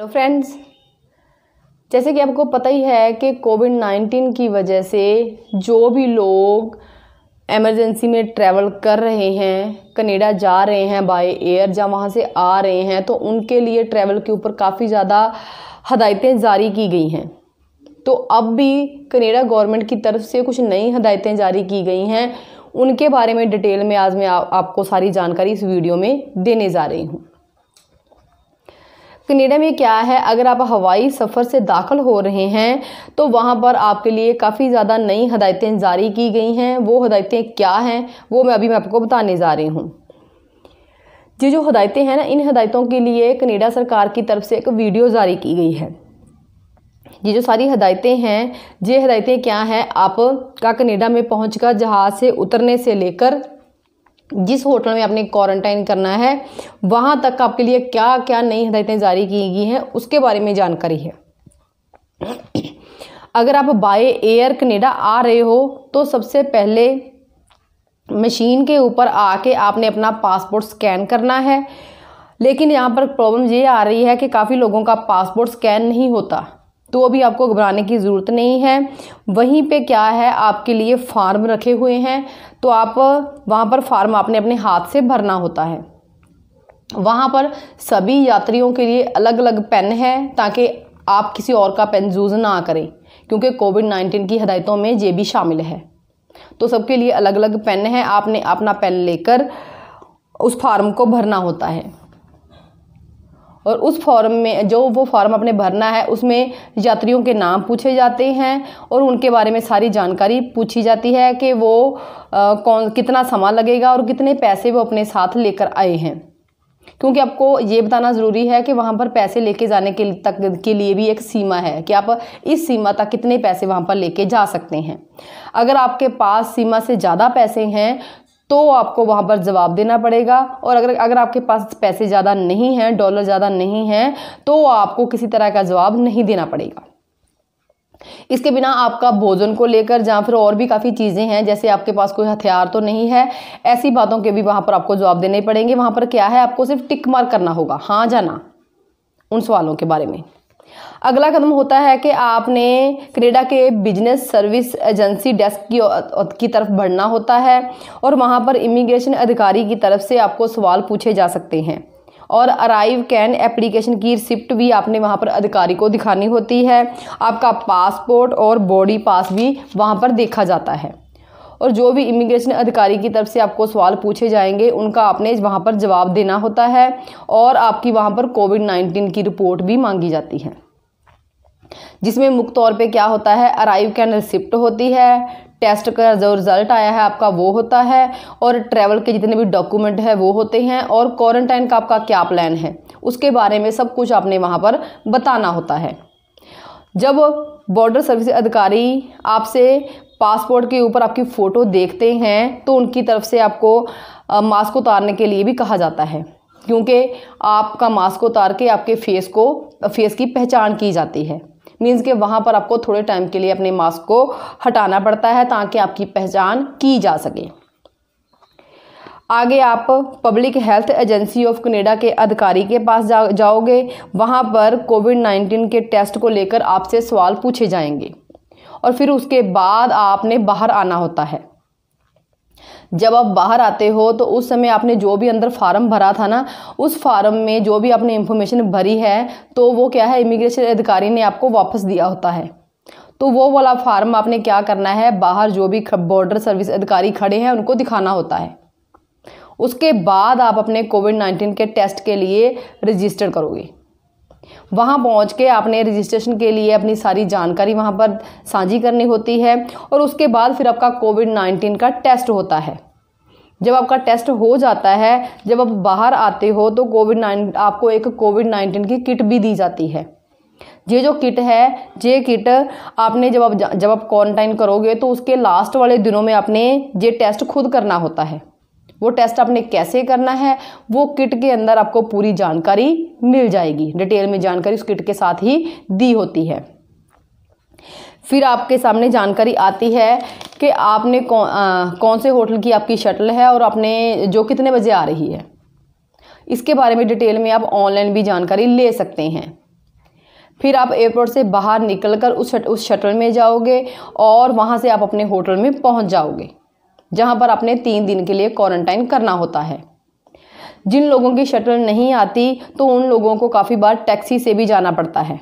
hello friends जैसे कि आपको पता ही है कि कोविड नाइन्टीन की वजह से जो भी लोग एमरजेंसी में ट्रैवल कर रहे हैं कनेडा जा रहे हैं बाय एयर या वहाँ से आ रहे हैं तो उनके लिए ट्रैवल के ऊपर काफ़ी ज़्यादा हदायतें जारी की गई हैं तो अब भी कनेडा गवर्नमेंट की तरफ से कुछ नई हदायतें जारी की गई हैं उनके बारे में डिटेल में आज मैं आ, आपको सारी जानकारी इस वीडियो में देने जा रही हूँ कनेडा में क्या है अगर आप हवाई सफ़र से दाखिल हो रहे हैं तो वहाँ पर आपके लिए काफ़ी ज़्यादा नई हदायतें जारी की गई हैं वो हदायतें क्या हैं वो मैं अभी मैं आपको बताने जा रही हूँ ये जो हदायतें हैं ना इन हदायतों के लिए कनेडा सरकार की तरफ से एक वीडियो जारी की गई है ये जो सारी हदायतें हैं ये हदायतें क्या हैं आपका कनेडा में पहुंचकर जहाज़ से उतरने से लेकर जिस होटल में आपने क्वारंटाइन करना है वहाँ तक आपके लिए क्या क्या नई हदायतें जारी की गई हैं उसके बारे में जानकारी है अगर आप बाय एयर कनेडा आ रहे हो तो सबसे पहले मशीन के ऊपर आके आपने अपना पासपोर्ट स्कैन करना है लेकिन यहाँ पर प्रॉब्लम ये आ रही है कि काफ़ी लोगों का पासपोर्ट स्कैन नहीं होता तो अभी आपको घबराने की ज़रूरत नहीं है वहीं पे क्या है आपके लिए फार्म रखे हुए हैं तो आप वहाँ पर फार्म आपने अपने हाथ से भरना होता है वहाँ पर सभी यात्रियों के लिए अलग अलग पेन है ताकि आप किसी और का पेन यूज़ ना करें क्योंकि कोविड नाइन्टीन की हदायतों में ये भी शामिल है तो सबके लिए अलग अलग पेन है आपने अपना पेन लेकर उस फार्म को भरना होता है और उस फॉर्म में जो वो फॉर्म अपने भरना है उसमें यात्रियों के नाम पूछे जाते हैं और उनके बारे में सारी जानकारी पूछी जाती है कि वो आ, कौन कितना समय लगेगा और कितने पैसे वो अपने साथ लेकर आए हैं क्योंकि आपको ये बताना ज़रूरी है कि वहाँ पर पैसे लेके जाने के तक के लिए भी एक सीमा है कि आप इस सीमा तक कितने पैसे वहाँ पर लेके जा सकते हैं अगर आपके पास सीमा से ज़्यादा पैसे हैं तो आपको वहाँ पर जवाब देना पड़ेगा और अगर अगर आपके पास पैसे ज़्यादा नहीं हैं डॉलर ज़्यादा नहीं हैं तो आपको किसी तरह का जवाब नहीं देना पड़ेगा इसके बिना आपका भोजन को लेकर जहाँ फिर और भी काफ़ी चीज़ें हैं जैसे आपके पास कोई हथियार तो नहीं है ऐसी बातों के भी वहाँ पर आपको जवाब देने पड़ेंगे वहाँ पर क्या है आपको सिर्फ टिक मार करना होगा हाँ जाना उन सवालों के बारे में अगला कदम होता है कि आपने क्रेडा के बिजनेस सर्विस एजेंसी डेस्क की, की तरफ बढ़ना होता है और वहाँ पर इमिग्रेशन अधिकारी की तरफ से आपको सवाल पूछे जा सकते हैं और अराइव कैन एप्लीकेशन की रिसिप्ट भी आपने वहाँ पर अधिकारी को दिखानी होती है आपका पासपोर्ट और बॉडी पास भी वहाँ पर देखा जाता है और जो भी इमिग्रेशन अधिकारी की तरफ से आपको सवाल पूछे जाएंगे उनका आपने वहाँ पर जवाब देना होता है और आपकी वहाँ पर कोविड नाइन्टीन की रिपोर्ट भी मांगी जाती है जिसमें मुख्य तौर पर क्या होता है अराइव कैन रिसिप्ट होती है टेस्ट का जो रिज़ल्ट आया है आपका वो होता है और ट्रैवल के जितने भी डॉक्यूमेंट है वो होते हैं और क्वारंटाइन का आपका क्या प्लान है उसके बारे में सब कुछ आपने वहाँ पर बताना होता है जब बॉर्डर सर्विस अधिकारी आपसे पासपोर्ट के ऊपर आपकी फ़ोटो देखते हैं तो उनकी तरफ से आपको मास्क उतारने के लिए भी कहा जाता है क्योंकि आपका मास्क उतार के आपके फेस को फेस की पहचान की जाती है मीन्स के वहाँ पर आपको थोड़े टाइम के लिए अपने मास्क को हटाना पड़ता है ताकि आपकी पहचान की जा सके आगे आप public health agency of Canada के अधिकारी के पास जा, जाओगे वहाँ पर कोविड नाइन्टीन के टेस्ट को लेकर आपसे सवाल पूछे जाएंगे और फिर उसके बाद आपने बाहर आना होता है जब आप बाहर आते हो तो उस समय आपने जो भी अंदर फार्म भरा था ना उस फार्म में जो भी आपने इंफॉर्मेशन भरी है तो वो क्या है इमिग्रेशन अधिकारी ने आपको वापस दिया होता है तो वो वाला फार्म आपने क्या करना है बाहर जो भी बॉर्डर सर्विस अधिकारी खड़े हैं उनको दिखाना होता है उसके बाद आप अपने कोविड नाइन्टीन के टेस्ट के लिए रजिस्टर करोगे वहाँ पहुँच के आपने रजिस्ट्रेशन के लिए अपनी सारी जानकारी वहाँ पर साझी करनी होती है और उसके बाद फिर आपका कोविड नाइन्टीन का टेस्ट होता है जब आपका टेस्ट हो जाता है जब आप बाहर आते हो तो कोविड नाइन आपको एक कोविड नाइन्टीन की किट भी दी जाती है ये जो किट है ये किट आपने जब आप जब आप क्वारंटाइन करोगे तो उसके लास्ट वाले दिनों में आपने ये टेस्ट खुद करना होता है वो टेस्ट आपने कैसे करना है वो किट के अंदर आपको पूरी जानकारी मिल जाएगी डिटेल में जानकारी उस किट के साथ ही दी होती है फिर आपके सामने जानकारी आती है कि आपने कौन आ, कौन से होटल की आपकी शटल है और आपने जो कितने बजे आ रही है इसके बारे में डिटेल में आप ऑनलाइन भी जानकारी ले सकते हैं फिर आप एयरपोर्ट से बाहर निकलकर उस शट, उस शटल में जाओगे और वहाँ से आप अपने होटल में पहुँच जाओगे जहां पर आपने तीन दिन के लिए क्वारंटाइन करना होता है जिन लोगों की शटल नहीं आती तो उन लोगों को काफ़ी बार टैक्सी से भी जाना पड़ता है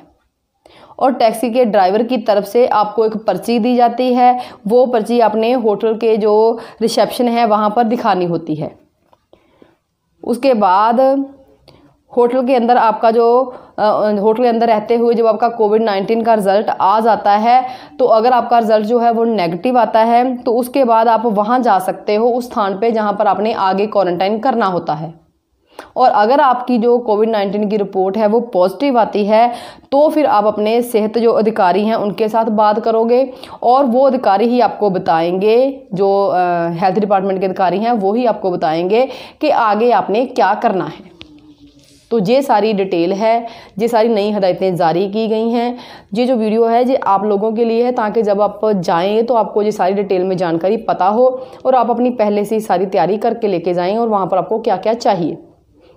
और टैक्सी के ड्राइवर की तरफ से आपको एक पर्ची दी जाती है वो पर्ची आपने होटल के जो रिसेप्शन है वहाँ पर दिखानी होती है उसके बाद होटल के अंदर आपका जो होटल के अंदर रहते हुए जब आपका कोविड नाइन्टीन का रिज़ल्ट आ जाता है तो अगर आपका रिज़ल्ट जो है वो नेगेटिव आता है तो उसके बाद आप वहाँ जा सकते हो उस स्थान पर जहाँ पर आपने आगे क्वारंटाइन करना होता है और अगर आपकी जो कोविड नाइन्टीन की रिपोर्ट है वो पॉजिटिव आती है तो फिर आप अपने सेहत जो अधिकारी हैं उनके साथ बात करोगे और वो अधिकारी ही आपको बताएंगे जो हेल्थ डिपार्टमेंट के अधिकारी हैं वो ही आपको बताएंगे कि आगे आपने क्या करना है तो ये सारी डिटेल है ये सारी नई हदायतें जारी की गई हैं ये जो वीडियो है ये आप लोगों के लिए है ताकि जब आप जाएँ तो आपको ये सारी डिटेल में जानकारी पता हो और आप अपनी पहले से ही सारी तैयारी करके लेके जाएँ और वहाँ पर आपको क्या क्या चाहिए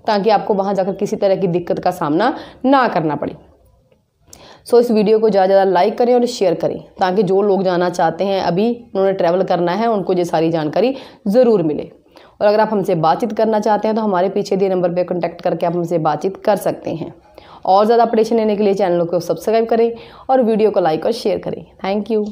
ताकि आपको वहाँ जाकर किसी तरह की दिक्कत का सामना ना करना पड़े सो so, इस वीडियो को ज़्यादा ज़्यादा लाइक करें और शेयर करें ताकि जो लोग जाना चाहते हैं अभी उन्होंने ट्रैवल करना है उनको ये सारी जानकारी ज़रूर मिले और अगर आप हमसे बातचीत करना चाहते हैं तो हमारे पीछे दिए नंबर पर कॉन्टैक्ट करके आप हमसे बातचीत कर सकते हैं और ज़्यादा अपडेशन लेने के लिए चैनल को सब्सक्राइब करें और वीडियो को लाइक और शेयर करें थैंक यू